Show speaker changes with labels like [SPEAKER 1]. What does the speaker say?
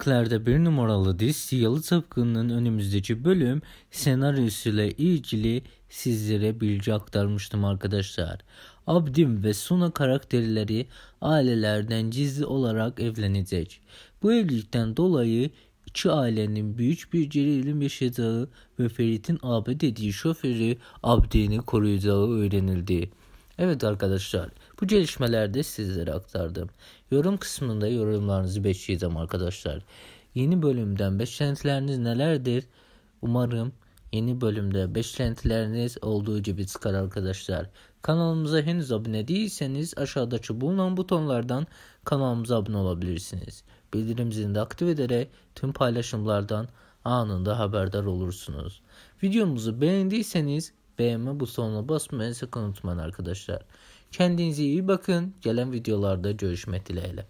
[SPEAKER 1] Sinclair'de bir numaralı dizisi Yalı Tapkın'ın önümüzdeki bölüm senaryosuyla ilgili sizlere bilgi aktarmıştım arkadaşlar. Abdim ve Suna karakterleri ailelerden gizli olarak evlenecek. Bu evlilikten dolayı iki ailenin büyük bir gerilim yaşadığı ve Ferit'in abid dediği şoförü Abdi'ni koruyacağı öğrenildi. Evet arkadaşlar bu gelişmelerde sizlere aktardım. Yorum kısmında yorumlarınızı bekleyeceğim arkadaşlar. Yeni bölümden beklentileriniz nelerdir? Umarım yeni bölümde beklentileriniz olduğu gibi çıkar arkadaşlar. Kanalımıza henüz abone değilseniz aşağıdaki bulunan butonlardan kanalımıza abone olabilirsiniz. Bildirim zilini de aktif ederek tüm paylaşımlardan anında haberdar olursunuz. Videomuzu beğendiyseniz beğenme butonuna basmayı sakın unutmayın arkadaşlar. Kendinize iyi bakın. Gelen videolarda görüşmek dileğiyle.